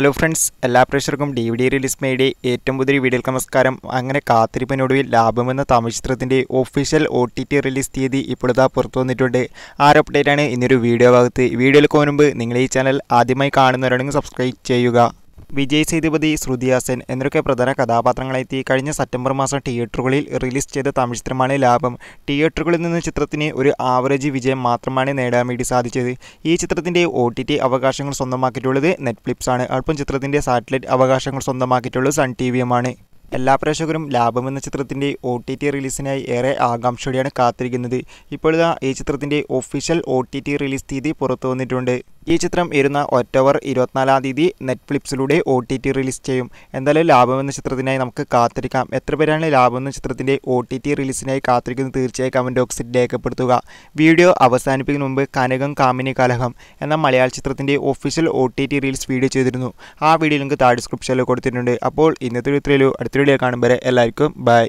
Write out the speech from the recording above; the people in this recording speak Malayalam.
ഹലോ ഫ്രണ്ട്സ് എല്ലാ പ്രേക്ഷകർക്കും ഡി വി ഡി റിലീസ് മേഡി ഏറ്റവും പുതിയ വീഡിയോക്ക് നമസ്കാരം അങ്ങനെ കാത്തിരിപ്പിനൊടുവിൽ ലാഭമെന്ന തമിഴ് ചിത്രത്തിൻ്റെ official O T T release തീയതി ഇപ്പോഴത്തെ പുറത്തു വന്നിട്ടുണ്ട് ആ ഒരു അപ്ഡേറ്റാണ് ഇന്നൊരു വീഡിയോ ഭാഗത്ത് വീഡിയോയിൽ മുൻപ് നിങ്ങൾ ഈ ചാനൽ ആദ്യമായി കാണുന്നവരാണെങ്കിൽ സബ്സ്ക്രൈബ് ചെയ്യുക വിജയ് സേതുപതി ശ്രുതിഹാസൻ എന്നൊക്കെ പ്രധാന കഥാപാത്രങ്ങളെത്തി കഴിഞ്ഞ സെപ്റ്റംബർ മാസം തിയേറ്ററുകളിൽ റിലീസ് ചെയ്ത തമിഴ് ചിത്രമാണ് ലാഭം തിയേറ്ററുകളിൽ നിന്ന് ചിത്രത്തിന് ഒരു ആവറേജ് വിജയം മാത്രമാണ് നേടാൻ വേണ്ടി സാധിച്ചത് ഈ ചിത്രത്തിൻ്റെ ഒ ടി ടി അവകാശങ്ങൾ സ്വന്തമാക്കിയിട്ടുള്ളത് നെറ്റ്ഫ്ലിക്സ് ആണ് അല്പം ചിത്രത്തിൻ്റെ സാറ്റലൈറ്റ് അവകാശങ്ങൾ സ്വന്തമാക്കിയിട്ടുള്ളത് സൺ ടി വിയുമാണ് എല്ലാ പ്രേക്ഷകരും ലാഭം എന്ന ചിത്രത്തിൻ്റെ ഒ ടി ടി റിലീസിനായി ഏറെ ആകാംക്ഷയോടെയാണ് കാത്തിരിക്കുന്നത് ഇപ്പോഴത്തെ ഈ ചിത്രത്തിൻ്റെ official O T T release തീയതി പുറത്തു വന്നിട്ടുണ്ട് ഈ ചിത്രം ഇരുന്ന ഒറ്റവർ ഇരുപത്തിനാലാം തീയതി നെറ്റ്ഫ്ലിക്സിലൂടെ ഒ ടി ടി റിലീസ് ചെയ്യും എന്തായാലും ലാഭം എന്ന ചിത്രത്തിനായി നമുക്ക് കാത്തിരിക്കാം എത്ര പേരാണ് ലാഭം എന്ന ചിത്രത്തിൻ്റെ ഒ ടി ടി റിലീസിനായി കാത്തിരിക്കുന്നത് തീർച്ചയായും കമൻറ്റ് ബോക്സിൽ രേഖപ്പെടുത്തുക വീഡിയോ അവസാനിപ്പിക്കുന്ന മുമ്പ് കനകം കാമിനി കലഹം എന്ന മലയാള ചിത്രത്തിൻ്റെ official O T T reels video ചെയ്തിരുന്നു ആ വീഡിയോ നിങ്ങൾക്ക് താഴെ ഡിസ്ക്രിപ്ഷനിൽ കൊടുത്തിട്ടുണ്ട് അപ്പോൾ ഇന്നത്തെ ഒരു ഇത്രയുള്ളൂ അടുത്ത വീഡിയോ കാണുമ്പോൾ എല്ലാവർക്കും ബൈ